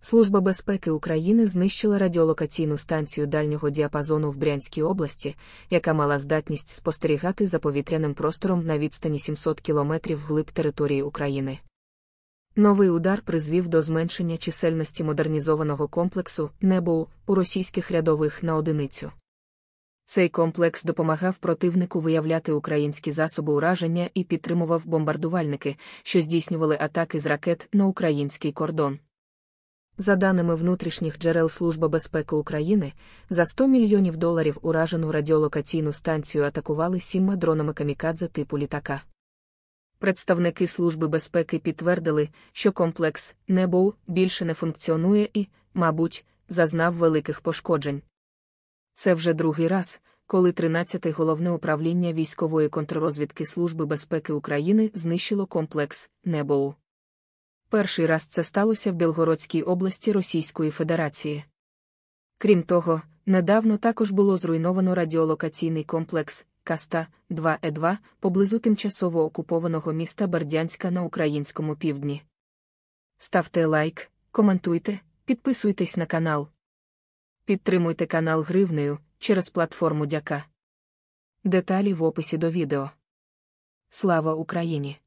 Служба безпеки України знищила радіолокаційну станцію дальнього діапазону в Брянській області, яка мала здатність спостерігати за повітряним простором на відстані 700 кілометрів вглиб території України. Новий удар призвів до зменшення чисельності модернізованого комплексу Небо у російських рядових на одиницю. Цей комплекс допомагав противнику виявляти українські засоби ураження і підтримував бомбардувальники, що здійснювали атаки з ракет на український кордон. За даними внутрішніх джерел Служби безпеки України, за 100 мільйонів доларів уражену радіолокаційну станцію атакували сімма дронами камікадзе типу літака. Представники Служби безпеки підтвердили, що комплекс «Небоу» більше не функціонує і, мабуть, зазнав великих пошкоджень. Це вже другий раз, коли 13-те головне управління військової контррозвідки Служби безпеки України знищило комплекс «Небоу». Перший раз це сталося в Білгородській області Російської Федерації. Крім того, недавно також було зруйновано радіолокаційний комплекс Каста 2 е 2 поблизу тимчасово окупованого міста Бердянська на українському півдні. Ставте лайк, коментуйте, підписуйтесь на канал. Підтримуйте канал гривнею через платформу Дяка. Деталі в описі до відео. Слава Україні!